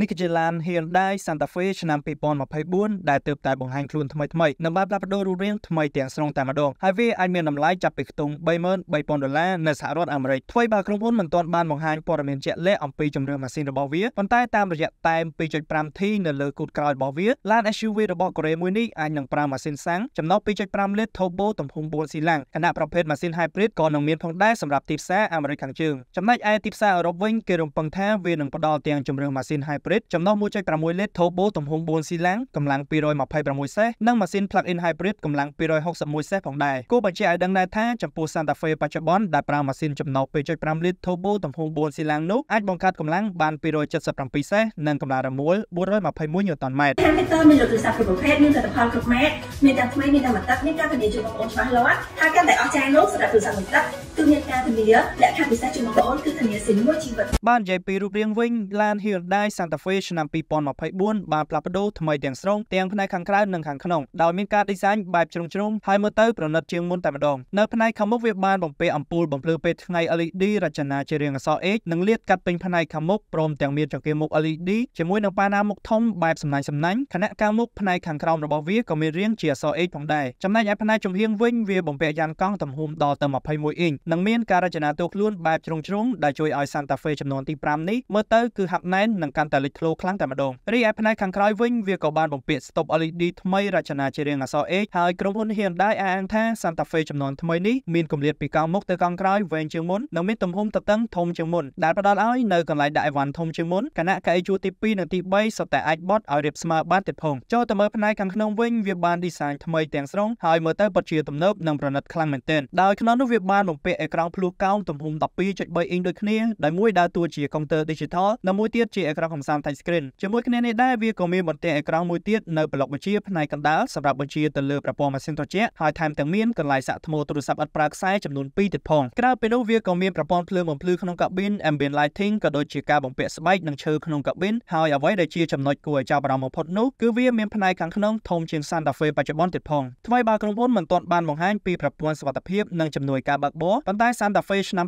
នេះគឺជាឡាន Hyundai Santa Fe ឆ្នាំ2024ដែលទើបតែបង្ហាញខ្លួនថ្មីៗនៅបែបផ្លាស់ប្ដូររូបរាងថ្មីទាំងស្រុងតែម្ដងហើយវាអាចមានតម្លៃចាប់ពីខ្ទង់33,000ដុល្លារនៅសហរដ្ឋអាមេរិកថ្មីបើក្រុមហ៊ុនមិនទាន់បានបង្ហាញព័ត៌មានជាក់លាក់អំពីជំរឿនម៉ាស៊ីនរបស់វាប៉ុន្តែតាមរយៈតែម 2.5T នៅលើគូទក្រោយរបស់វាឡាន SUV របស់កូរ៉េមួយនេះអាចនឹងប្រើម៉ាស៊ីនសាំងចំណុះ2.5លីត្រ turbo ទំហំ4ស៊ីឡាំងខណៈប្រភេទម៉ាស៊ីន hybrid ក៏នឹងមានផងដែរសម្រាប់ទីផ្សារអាមេរិកខាងជើងចំណែកឯទីផ្សារអឺរ៉ុបវិញគេរំពឹងថាវានឹងផ្ដល់ទាំងជំរឿនម៉ាស៊ីន hybrid Hybrid ចំណុះ1.6លីត្រ Turbo ទំហំ4ស៊ីឡាំងកម្លាំង226សេះនិងម៉ាស៊ីន Plug-in Hybrid កម្លាំង261សេះផងដែរគួរបញ្ជាក់ឲ្យដឹងដែរថាចំពោះ Santa Fe បច្ចុប្បន្នដែលប្រើម៉ាស៊ីនចំណុះ2.5លីត្រ Turbo ទំហំ4ស៊ីឡាំងនោះអាចបង្កើតកម្លាំងបាន277សេះនិងកម្លាំងរមួល421ញ៉ូតនម៉ែត្រ Capital មានរថយន្តគ្រប់ប្រភេទមានផលិតផលគ្រប់ម៉ែត្រមានទាំងថ្មីមានទាំងមកទឹកមានការពន្យាជួយបងប្អូនច្បាស់លាស់ហើយកាន់តែអស្ចារ្យនោះសម្រាប់ទូរស័ព្ទមួយទឹកគឺមានការធានាលក្ខខណ្ឌពិសេសជូនបងប្អូនគឺធានាសិនមួយជីវិតបាននិយាយពីរូបរាងវិញ Land Hyundai Santa Fe ឆ្នាំ2024បានផ្លាស់ប្ដូរថ្មីទាំងស្រុងទាំងផ្នែកខាងក្រៅនិងខាងក្នុងដោយមានការ design បែបជ្រុងជ្រុំហើយមើលទៅប្រណិតជាងមុនតែម្ដងនៅផ្នែកខាងមុខវាបានបំពេអំពូលបំភ្លឺពេលថ្ងៃ LED រចនាជារាងអក្សរ H និងលាតកាត់ពេញផ្នែកខាងមុខព្រមទាំងមានចង្កៀងមុខ LED ជាមួយនឹងប៉ាណាមុខធំបែបសំណាញ់សំណាញ់ខណៈការមុខផ្នែកខាងក្រោមរបស់វាក៏មានរាងជាអក្សរ H ផងដែរចំណែកឯផ្នែកចំហៀងវិញវាបំពាក់យ៉ាងកង់ទំហំដល់ទៅ21អ៊ីននិងមានការរចនាតួខ្លួនបែបជ្រុងជ្រុងដែលជួយឲ្យ Santa Fe ចំនួនទី5នេះមើលទៅគឺហាប់ណែននិងកាន់តែលេចធ្លោខ្លាំងតែម្ដងរីឯផ្នែកខាងក្រោយវិញវាក៏បានបំពាក់ stop LED ថ្មីរចនាជារាងអក្សរ H ហើយក្រុមហ៊ុន Hyundai អះអាងថា Santa Fe ចំនួនថ្មីនេះមានគម្លាតពីកង់មុខទៅកង់ក្រោយវែងជាងមុននិងមានទំហំតឹងធំជាងមុនដែលផ្ដល់ឲ្យនៅកន្លែងដាក់អីវ៉ាន់ធំជាងមុនគណៈកៅអីជួរទី2និងទី3សុទ្ធតែអាចបត់ឲ្យរៀបស្មើបានទៀតផងចូលទៅមើលផ្នែកខាងក្នុងវិញវាបាន design ថ្មីទាំងស្រុងហើយមើលទៅពិតជាទំនើបនិងប្រណិតខ្លាំងមែនទែនដោយក្នុងនោះវាបានបំពាក់ពាក់អេក្រង់ភ្លុះកោងទំហំ12.3អ៊ីងដូចគ្នាដែលមួយដើរតួជា counter digital និងមួយទៀតជាអេក្រង់កំសាន្ត touch screen ជាមួយគ្នានេះដែរវាក៏មានបន្ទះអេក្រង់មួយទៀតនៅប្លុកបញ្ជាផ្នែកកណ្ដាលសម្រាប់បញ្ជាទៅលើប្រព័ន្ធម៉ាស៊ីនត្រជាក់ហើយថែមទាំងមានកន្លែងសាក់ថ្មទូរស័ព្ទឥតប្រើខ្សែចំនួន2ទៀតផងក្រៅពីនោះវាក៏មានប្រព័ន្ធភ្លើងបំភ្លឺក្នុងកាប៊ីន ambient lighting ក៏ដូចជាការបំពាក់ស្បែកនិងឈើក្នុងកាប៊ីនហើយអ្វីដែលជាចំណុចគួរឲ្យចាប់អារម្មណ៍បំផុតនោះគឺវាមានផ្នែកខាងក្នុងធំជាង Santa Fe បច្ចុប្បន្នទៀតផងថ្មីបើក្រុមហ៊ុនមិនទាន់បានបង្ហាញពីប្រព័ន្ធសុវត្ថិភាពនិងជំនួយការបើកបរប៉ុន្តែ Santa Fe ឆ្នាំ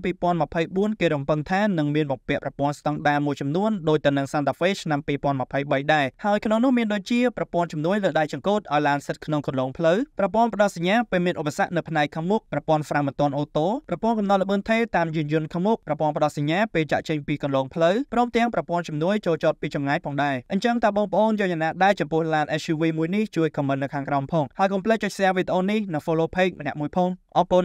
2024គេរំពឹងថានឹងមានបំពាក់ប្រព័ន្ធស្តង់ដារមួយចំនួនដូចទៅនឹង Santa Fe ឆ្នាំ2023ដែរហើយក្នុងនោះមានដូចជាប្រព័ន្ធជំនួយលើដៃចង្កូតឲ្យឡានស្ថិតក្នុងគន្លងផ្លូវប្រព័ន្ធផ្ដល់សញ្ញាពេលមានឧបសគ្គនៅផ្នែកខាងមុខប្រព័ន្ធហ្វ្រាំមិនទាន់អូតូប្រព័ន្ធកំណត់ល្បឿនថេរតាមយានយន្តខាងមុខប្រព័ន្ធផ្ដល់សញ្ញាពេលចាក់ចេញពីគន្លងផ្លូវព្រមទាំងប្រព័ន្ធជំនួយចូលចតពីចម្ងាយផងដែរអញ្ចឹងតើបងប្អូនយល់យ៉ាងណាដែរចំពោះឡាន SUV មួយនេះជួយ comment នៅខាងក្រោមផងហើយកុំភ្លេចចុច share វីដេអូនេះនិង follow page ម្នាក់មួយផងអរគុណ